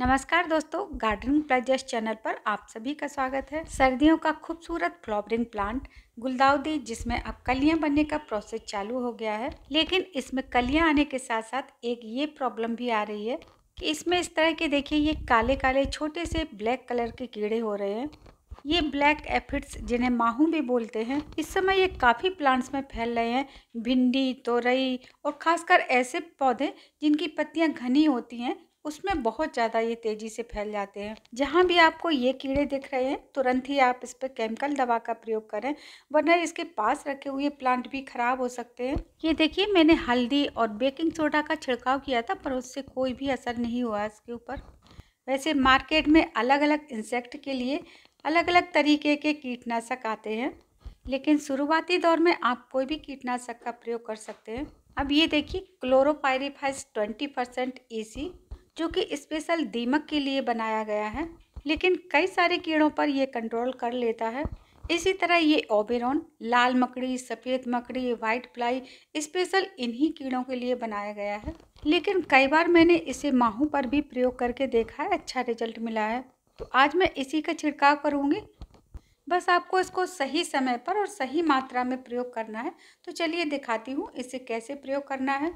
नमस्कार दोस्तों gardening प्लजस channel पर आप सभी का स्वागत है सर्दियों का खूबसूरत फ्लावरिंग प्लांट गुलदाउदी जिसमें अब कलियां बनने का प्रोसेस चालू हो गया है लेकिन इसमें कलियां आने के साथ साथ एक ये प्रॉब्लम भी आ रही है कि इसमें इस तरह के देखिए ये काले काले छोटे से ब्लैक कलर के कीड़े हो रहे हैं ये ब्लैक एफिड्स जिन्हें माहू भी बोलते हैं इस समय ये काफ़ी प्लांट्स में फैल रहे हैं भिंडी तोरई और ख़ासकर ऐसे पौधे जिनकी पत्तियां घनी होती हैं उसमें बहुत ज़्यादा ये तेज़ी से फैल जाते हैं जहाँ भी आपको ये कीड़े दिख रहे हैं तुरंत ही आप इस पर केमिकल दवा का प्रयोग करें वरना इसके पास रखे हुए प्लांट भी ख़राब हो सकते हैं ये देखिए मैंने हल्दी और बेकिंग सोडा का छिड़काव किया था पर उससे कोई भी असर नहीं हुआ इसके ऊपर वैसे मार्केट में अलग अलग इंसेक्ट के लिए अलग अलग तरीके के कीटनाशक आते हैं लेकिन शुरुआती दौर में आप कोई भी कीटनाशक का प्रयोग कर सकते हैं अब ये देखिए chlorpyrifos twenty percent E e जो कि स्पेशल दीमक के लिए बनाया गया है लेकिन कई सारे कीड़ों पर यह कंट्रोल कर लेता है इसी तरह ये ओबेरॉन लाल मकड़ी सफ़ेद मकड़ी वाइट प्लाई स्पेशल इन्हीं कीड़ों के लिए बनाया गया है लेकिन कई बार मैंने इसे माहू पर भी प्रयोग करके देखा है अच्छा रिजल्ट मिला है तो आज मैं इसी का छिड़काव करूँगी बस आपको इसको सही समय पर और सही मात्रा में प्रयोग करना है तो चलिए दिखाती हूँ इसे कैसे प्रयोग करना है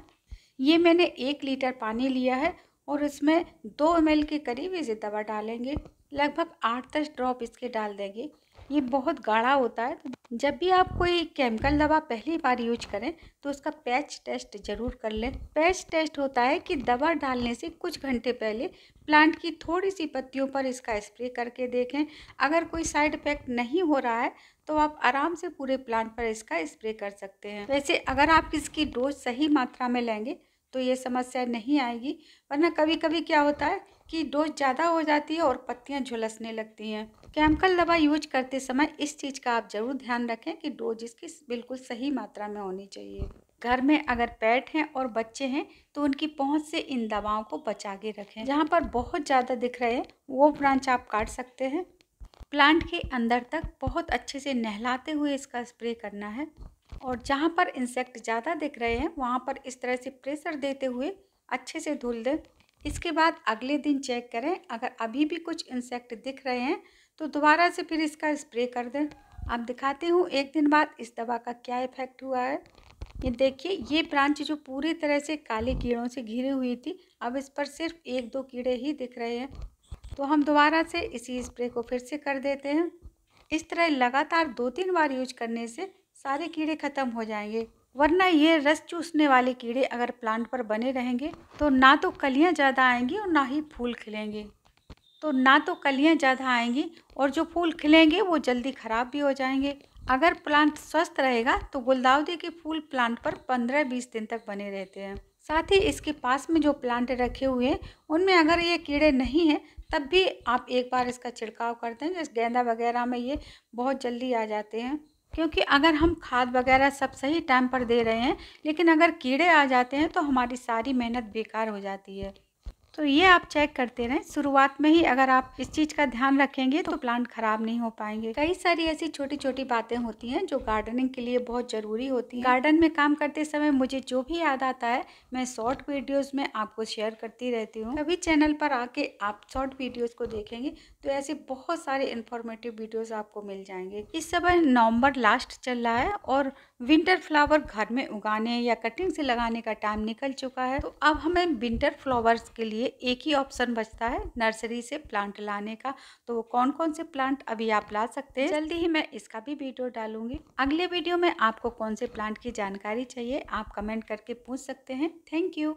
ये मैंने एक लीटर पानी लिया है और इसमें दो एम के करीब इसे दवा डालेंगे लगभग आठ दस ड्रॉप इसके डाल देंगे ये बहुत गाढ़ा होता है तो जब भी आप कोई केमिकल दवा पहली बार यूज करें तो उसका पैच टेस्ट जरूर कर लें पैच टेस्ट होता है कि दवा डालने से कुछ घंटे पहले प्लांट की थोड़ी सी पत्तियों पर इसका स्प्रे करके देखें अगर कोई साइड इफेक्ट नहीं हो रहा है तो आप आराम से पूरे प्लांट पर इसका स्प्रे कर सकते हैं वैसे अगर आप इसकी डोज सही मात्रा में लेंगे तो ये समस्या नहीं आएगी वरना कभी कभी क्या होता है कि डोज ज़्यादा हो जाती है और पत्तियाँ झुलसने लगती हैं केमिकल दवा यूज करते समय इस चीज़ का आप ज़रूर ध्यान रखें कि डोज इसकी बिल्कुल सही मात्रा में होनी चाहिए घर में अगर पेट हैं और बच्चे हैं तो उनकी पहुंच से इन दवाओं को बचा के रखें जहाँ पर बहुत ज़्यादा दिख रहे हैं वो ब्रांच आप काट सकते हैं प्लांट के अंदर तक बहुत अच्छे से नहलाते हुए इसका स्प्रे करना है और जहाँ पर इंसेक्ट ज़्यादा दिख रहे हैं वहाँ पर इस तरह से प्रेशर देते हुए अच्छे से धुल दें इसके बाद अगले दिन चेक करें अगर अभी भी कुछ इंसेक्ट दिख रहे हैं तो दोबारा से फिर इसका स्प्रे कर दें अब दिखाती हूँ एक दिन बाद इस दवा का क्या इफ़ेक्ट हुआ है ये देखिए ये ब्रांच जो पूरी तरह से काले कीड़ों से घिरी हुई थी अब इस पर सिर्फ एक दो कीड़े ही दिख रहे हैं तो हम दोबारा से इसी स्प्रे को फिर से कर देते हैं इस तरह लगातार दो तीन बार यूज करने से सारे कीड़े ख़त्म हो जाएंगे वरना ये रस चूसने वाले कीड़े अगर प्लांट पर बने रहेंगे तो ना तो कलियाँ ज़्यादा आएंगी और ना ही फूल खिलेंगे तो ना तो कलियाँ ज़्यादा आएंगी और जो फूल खिलेंगे वो जल्दी ख़राब भी हो जाएंगे अगर प्लांट स्वस्थ रहेगा तो गुलदाउदी के फूल प्लांट पर पंद्रह बीस दिन तक बने रहते हैं साथ ही इसके पास में जो प्लांट रखे हुए हैं उनमें अगर ये कीड़े नहीं हैं तब भी आप एक बार इसका छिड़काव करते हैं जैसे गेंदा वगैरह में ये बहुत जल्दी आ जाते हैं क्योंकि अगर हम खाद वगैरह सब सही टाइम पर दे रहे हैं लेकिन अगर कीड़े आ जाते हैं तो हमारी सारी मेहनत बेकार हो जाती है तो ये आप चेक करते रहें शुरुआत में ही अगर आप इस चीज़ का ध्यान रखेंगे तो प्लांट ख़राब नहीं हो पाएंगे कई सारी ऐसी छोटी छोटी बातें होती हैं जो गार्डनिंग के लिए बहुत ज़रूरी होती हैं गार्डन में काम करते समय मुझे जो भी याद आता है मैं शॉर्ट वीडियोज़ में आपको शेयर करती रहती हूँ अभी चैनल पर आके आप शॉर्ट वीडियोज़ को देखेंगे तो ऐसे बहुत सारे इन्फॉर्मेटिव वीडियोज़ आपको मिल जाएंगे इस समय नवम्बर लास्ट चल रहा है और विंटर फ्लावर घर में उगाने या कटिंग से लगाने का टाइम निकल चुका है तो अब हमें विंटर फ्लावर्स के लिए लिए एक ही ऑप्शन बचता है नर्सरी से प्लांट लाने का तो कौन कौन से प्लांट अभी आप ला सकते हैं जल्दी ही मैं इसका भी वीडियो डालूंगी अगले वीडियो में आपको कौन से प्लांट की जानकारी चाहिए आप कमेंट करके पूछ सकते हैं थैंक यू